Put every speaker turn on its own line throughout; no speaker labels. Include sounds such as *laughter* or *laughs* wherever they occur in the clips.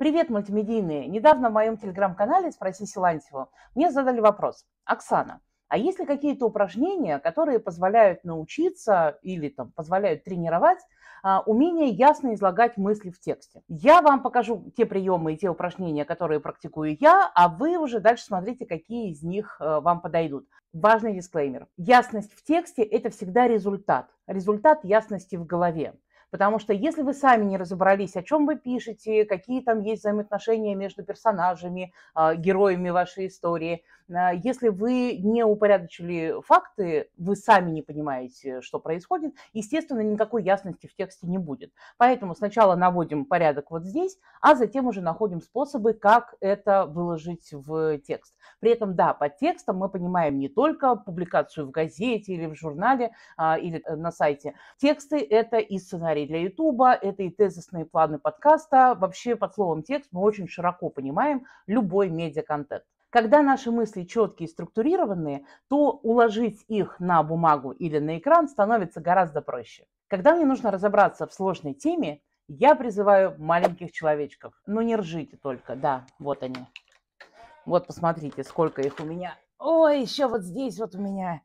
Привет, мультимедийные! Недавно в моем телеграм-канале «Спроси Силантьеву» мне задали вопрос. Оксана, а есть ли какие-то упражнения, которые позволяют научиться или там, позволяют тренировать а, умение ясно излагать мысли в тексте? Я вам покажу те приемы и те упражнения, которые практикую я, а вы уже дальше смотрите, какие из них а, вам подойдут. Важный дисклеймер. Ясность в тексте – это всегда результат. Результат ясности в голове. Потому что если вы сами не разобрались, о чем вы пишете, какие там есть взаимоотношения между персонажами, а, героями вашей истории, а, если вы не упорядочили факты, вы сами не понимаете, что происходит, естественно, никакой ясности в тексте не будет. Поэтому сначала наводим порядок вот здесь, а затем уже находим способы, как это выложить в текст. При этом, да, под текстом мы понимаем не только публикацию в газете или в журнале, а, или э, на сайте. Тексты – это и сценарий сценарий для Ютуба, это и тезисные планы подкаста. Вообще, под словом текст мы очень широко понимаем любой медиаконтент. Когда наши мысли четкие и структурированные, то уложить их на бумагу или на экран становится гораздо проще. Когда мне нужно разобраться в сложной теме, я призываю маленьких человечков. Но ну, не ржите только, да, вот они. Вот посмотрите, сколько их у меня. Ой, еще вот здесь вот у меня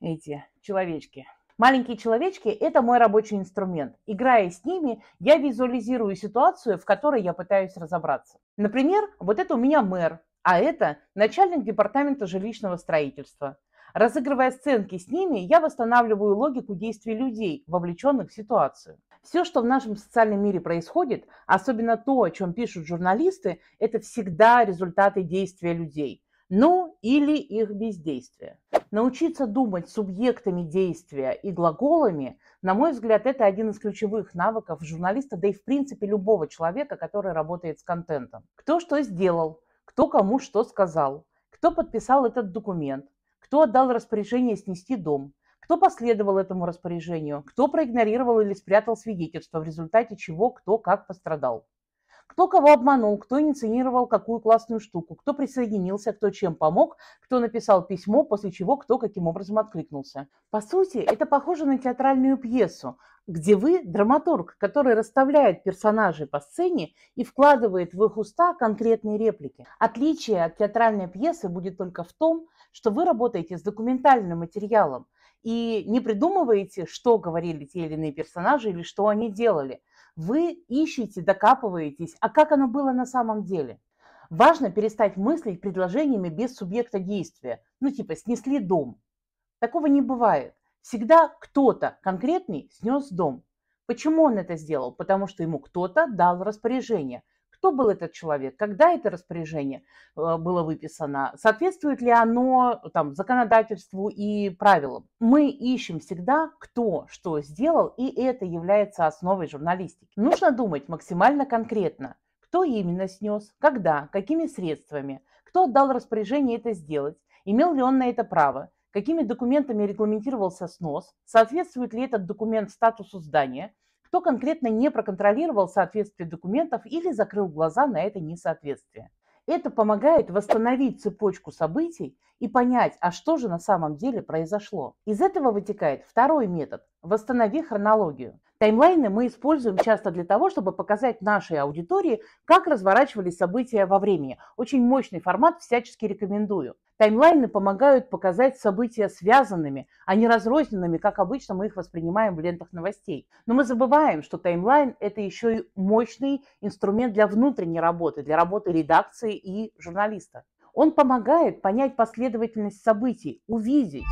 эти человечки. Маленькие человечки – это мой рабочий инструмент. Играя с ними, я визуализирую ситуацию, в которой я пытаюсь разобраться. Например, вот это у меня мэр, а это начальник департамента жилищного строительства. Разыгрывая сценки с ними, я восстанавливаю логику действий людей, вовлеченных в ситуацию. Все, что в нашем социальном мире происходит, особенно то, о чем пишут журналисты, это всегда результаты действия людей – ну или их бездействие. Научиться думать субъектами действия и глаголами, на мой взгляд, это один из ключевых навыков журналиста, да и в принципе любого человека, который работает с контентом. Кто что сделал, кто кому что сказал, кто подписал этот документ, кто отдал распоряжение снести дом, кто последовал этому распоряжению, кто проигнорировал или спрятал свидетельство, в результате чего кто как пострадал кто кого обманул, кто инициировал какую классную штуку, кто присоединился, кто чем помог, кто написал письмо, после чего кто каким образом откликнулся. По сути, это похоже на театральную пьесу, где вы драматург, который расставляет персонажей по сцене и вкладывает в их уста конкретные реплики. Отличие от театральной пьесы будет только в том, что вы работаете с документальным материалом и не придумываете, что говорили те или иные персонажи или что они делали – вы ищете, докапываетесь, а как оно было на самом деле? Важно перестать мыслить предложениями без субъекта действия. Ну, типа, снесли дом. Такого не бывает. Всегда кто-то конкретный снес дом. Почему он это сделал? Потому что ему кто-то дал распоряжение кто был этот человек, когда это распоряжение э, было выписано, соответствует ли оно э, там, законодательству и правилам. Мы ищем всегда, кто что сделал, и это является основой журналистики. Нужно думать максимально конкретно, кто именно снес, когда, какими средствами, кто отдал распоряжение это сделать, имел ли он на это право, какими документами регламентировался снос, соответствует ли этот документ статусу здания, кто конкретно не проконтролировал соответствие документов или закрыл глаза на это несоответствие. Это помогает восстановить цепочку событий и понять, а что же на самом деле произошло. Из этого вытекает второй метод – восстанови хронологию. Таймлайны мы используем часто для того, чтобы показать нашей аудитории, как разворачивались события во времени. Очень мощный формат, всячески рекомендую. Таймлайны помогают показать события связанными, а не разрозненными, как обычно мы их воспринимаем в лентах новостей. Но мы забываем, что таймлайн – это еще и мощный инструмент для внутренней работы, для работы редакции и журналиста. Он помогает понять последовательность событий, увидеть,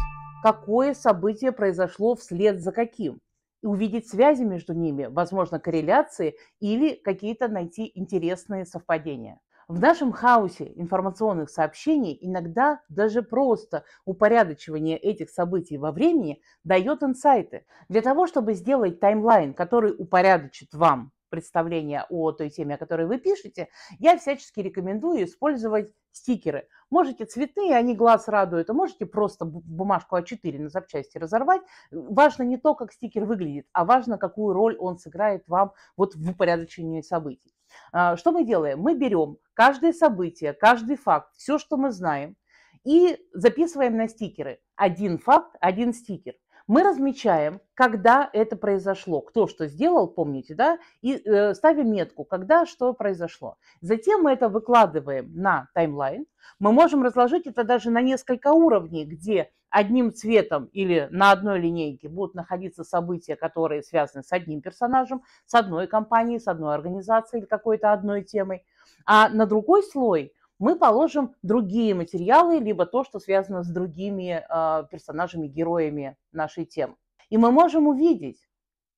какое событие произошло вслед за каким – и увидеть связи между ними, возможно, корреляции или какие-то найти интересные совпадения. В нашем хаосе информационных сообщений иногда даже просто упорядочивание этих событий во времени дает инсайты. Для того, чтобы сделать таймлайн, который упорядочит вам представление о той теме, о которой вы пишете, я всячески рекомендую использовать стикеры. Можете цветные, они глаз радуют, а можете просто бумажку А4 на запчасти разорвать. Важно не то, как стикер выглядит, а важно, какую роль он сыграет вам вот в упорядочении событий. А, что мы делаем? Мы берем каждое событие, каждый факт, все, что мы знаем, и записываем на стикеры. Один факт, один стикер. Мы размечаем, когда это произошло, кто что сделал, помните, да, и э, ставим метку, когда что произошло. Затем мы это выкладываем на таймлайн. Мы можем разложить это даже на несколько уровней, где одним цветом или на одной линейке будут находиться события, которые связаны с одним персонажем, с одной компанией, с одной организацией или какой-то одной темой. А на другой слой – мы положим другие материалы, либо то, что связано с другими э, персонажами, героями нашей темы. И мы можем увидеть,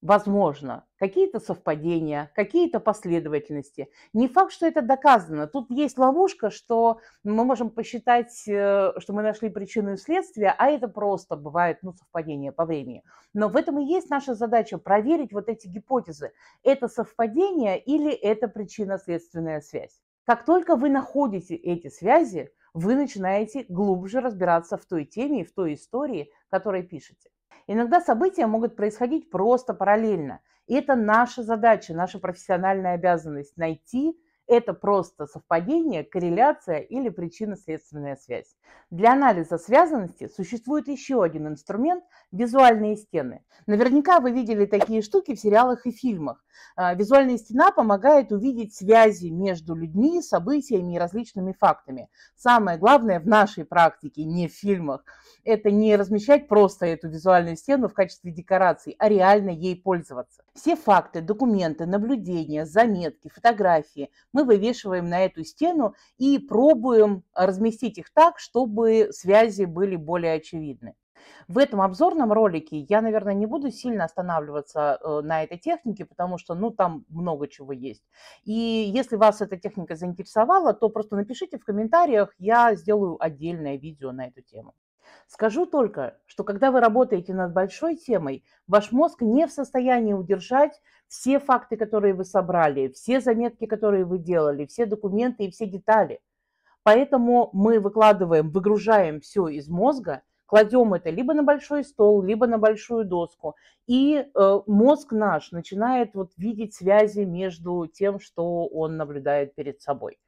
возможно, какие-то совпадения, какие-то последовательности. Не факт, что это доказано. Тут есть ловушка, что мы можем посчитать, э, что мы нашли причину и следствие, а это просто бывает ну, совпадение по времени. Но в этом и есть наша задача – проверить вот эти гипотезы. Это совпадение или это причинно-следственная связь? Как только вы находите эти связи, вы начинаете глубже разбираться в той теме и в той истории, которой пишете. Иногда события могут происходить просто параллельно. И это наша задача, наша профессиональная обязанность – найти это просто совпадение, корреляция или причинно-следственная связь. Для анализа связанности существует еще один инструмент – визуальные стены. Наверняка вы видели такие штуки в сериалах и фильмах. А, визуальная стена помогает увидеть связи между людьми, событиями и различными фактами. Самое главное в нашей практике, не в фильмах, это не размещать просто эту визуальную стену в качестве декорации, а реально ей пользоваться. Все факты, документы, наблюдения, заметки, фотографии – мы вывешиваем на эту стену и пробуем а, разместить их так, чтобы связи были более очевидны. В этом обзорном ролике я, наверное, не буду сильно останавливаться э, на этой технике, потому что, ну, там много чего есть. И если вас эта техника заинтересовала, то просто напишите в комментариях, я сделаю отдельное видео на эту тему. Скажу только, что когда вы работаете над большой темой, ваш мозг не в состоянии удержать все факты, которые вы собрали, все заметки, которые вы делали, все документы и все детали. Поэтому мы выкладываем, выгружаем все из мозга, кладем это либо на большой стол, либо на большую доску. И э, мозг наш начинает вот видеть связи между тем, что он наблюдает перед собой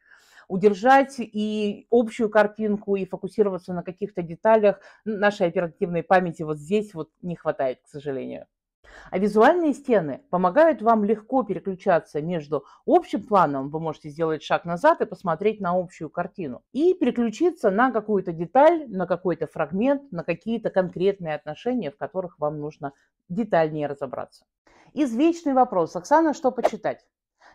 удержать и общую картинку, и фокусироваться на каких-то деталях нашей оперативной памяти вот здесь вот не хватает, к сожалению. А визуальные стены помогают вам легко переключаться между общим планом, вы можете сделать шаг назад и посмотреть на общую картину, и переключиться на какую-то деталь, на какой-то фрагмент, на какие-то конкретные отношения, в которых вам нужно детальнее разобраться. Извечный вопрос. Оксана, что почитать?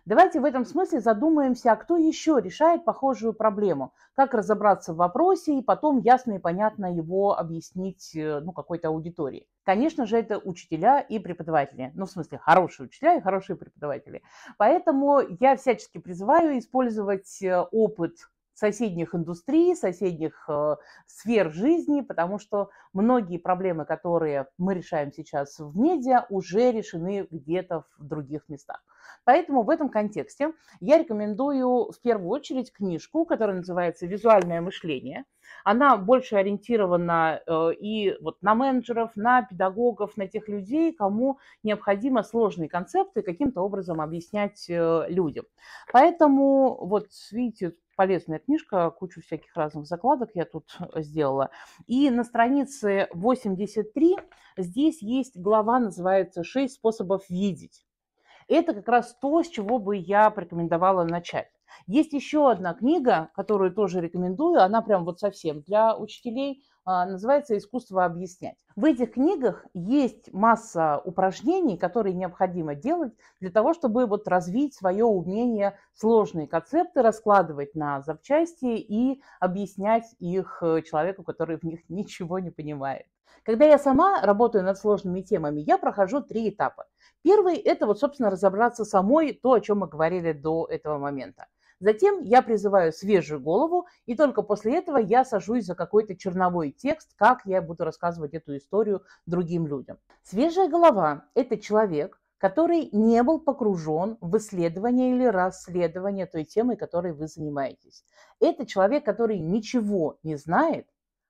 Давайте в этом смысле задумаемся, а кто еще решает похожую проблему, как разобраться в вопросе и потом ясно и понятно его объяснить э, ну, какой-то аудитории. Конечно же, это учителя и преподаватели. Ну, в смысле, хорошие учителя и хорошие преподаватели. Поэтому я всячески призываю использовать э, опыт соседних индустрий, соседних э, сфер жизни, потому что многие проблемы, которые мы решаем сейчас в медиа, уже решены где-то в других местах. Поэтому в этом контексте я рекомендую в первую очередь книжку, которая называется «Визуальное мышление». Она больше ориентирована э, и вот на менеджеров, на педагогов, на тех людей, кому необходимо сложные концепты каким-то образом объяснять э, людям. Поэтому вот видите, полезная книжка, кучу всяких разных закладок я тут э, сделала. И на странице 83 здесь есть глава, называется «Шесть способов видеть». Это как раз то, с чего бы я порекомендовала начать. Есть еще одна книга, которую тоже рекомендую, она прям вот совсем для учителей, а, называется «Искусство объяснять». В этих книгах есть масса упражнений, которые необходимо делать для того, чтобы вот развить свое умение сложные концепты раскладывать на запчасти и объяснять их э, человеку, который в них *laughs* ничего не понимает. Когда я сама работаю над сложными темами, я прохожу три этапа. Первый – это вот, собственно, разобраться самой то, о чем мы говорили до этого момента. Затем я призываю свежую голову, и только после этого я сажусь за какой-то черновой текст, как я буду рассказывать эту историю другим людям. Свежая голова – это человек, который не был погружен в исследование или расследование той темы, которой вы занимаетесь. Это человек, который ничего не знает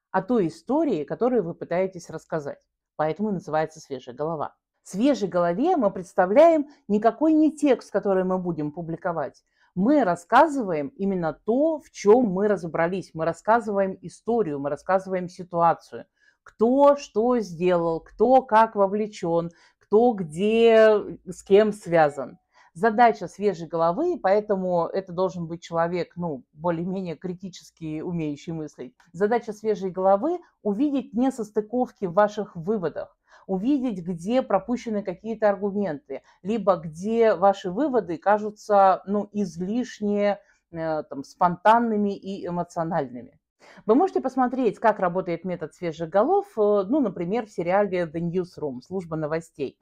о той истории, которую вы пытаетесь рассказать. Поэтому и называется «свежая голова». В свежей голове мы представляем никакой не текст, который мы будем публиковать, мы рассказываем именно то, в чем мы разобрались. Мы рассказываем историю, мы рассказываем ситуацию. Кто что сделал, кто как вовлечен, кто где э, с кем связан. Задача свежей головы, поэтому это должен быть человек, ну, более-менее критически умеющий мыслить. Задача свежей головы – увидеть несостыковки в ваших выводах увидеть, где пропущены какие-то аргументы, либо где ваши выводы кажутся ну, излишне э, там, спонтанными и эмоциональными. Вы можете посмотреть, как работает метод свежих голов, э, ну, например, в сериале The Newsroom, служба новостей.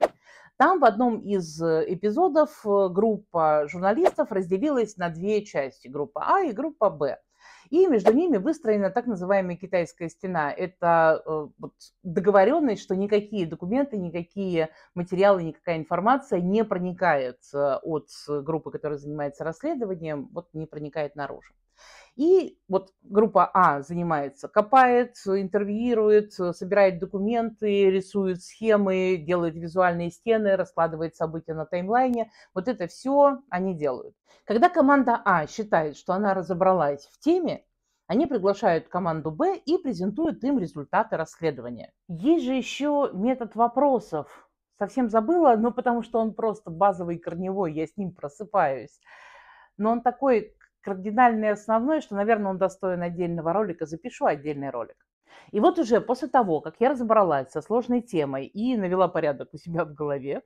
Там в одном из э, эпизодов группа журналистов разделилась на две части, группа А и группа Б. И между ними выстроена так называемая китайская стена. Это э, вот, договоренность, что никакие документы, никакие материалы, никакая информация не проникает э, от э, группы, которая занимается расследованием, вот не проникает наружу. И вот группа А занимается, копает, интервьюирует, собирает документы, рисует схемы, делает визуальные стены, раскладывает события на таймлайне. Вот это все они делают. Когда команда А считает, что она разобралась в теме, они приглашают команду Б и презентуют им результаты расследования. Есть же еще метод вопросов. Совсем забыла, но потому что он просто базовый корневой, я с ним просыпаюсь. Но он такой кардинальное основное, что, наверное, он достоин отдельного ролика, запишу отдельный ролик. И вот уже после того, как я разобралась со сложной темой и навела порядок у себя в голове,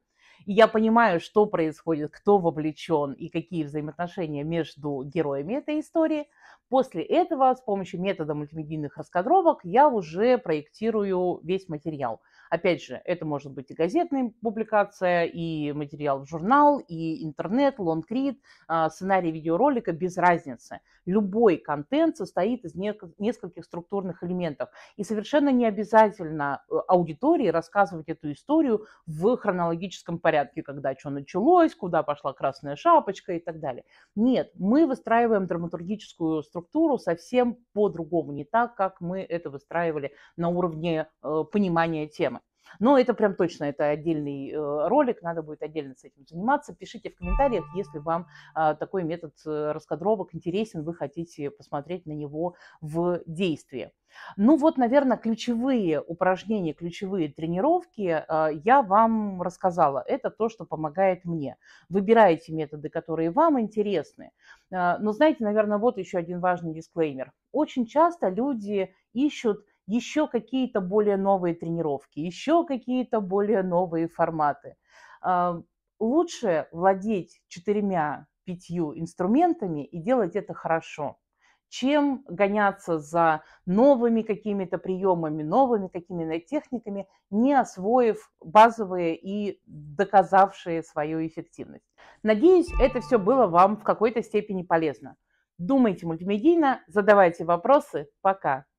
и я понимаю, что происходит, кто вовлечен и какие взаимоотношения между героями этой истории. После этого с помощью метода мультимедийных раскадровок я уже проектирую весь материал. Опять же, это может быть и газетная публикация, и материал в журнал, и интернет, лонгрид, а, сценарий видеоролика, без разницы. Любой контент состоит из нескольких структурных элементов. И совершенно не обязательно э, аудитории рассказывать эту историю в хронологическом порядке, когда что началось, куда пошла красная шапочка и так далее. Нет, мы выстраиваем драматургическую структуру совсем по-другому, не так, как мы это выстраивали на уровне э, понимания темы. Но это прям точно, это отдельный э, ролик, надо будет отдельно с этим заниматься. Пишите в комментариях, если вам а, такой метод э, раскадровок интересен, вы хотите посмотреть на него в действии. Ну вот, наверное, ключевые упражнения, ключевые тренировки а, я вам рассказала. Это то, что помогает мне. Выбирайте методы, которые вам интересны. А, но знаете, наверное, вот еще один важный дисклеймер. Очень часто люди ищут еще какие-то более новые тренировки, еще какие-то более новые форматы. А, лучше владеть четырьмя пятью инструментами и делать это хорошо, чем гоняться за новыми какими-то приемами, новыми какими-то техниками, не освоив базовые и доказавшие свою эффективность. Надеюсь, это все было вам в какой-то степени полезно. Думайте мультимедийно, задавайте вопросы. Пока!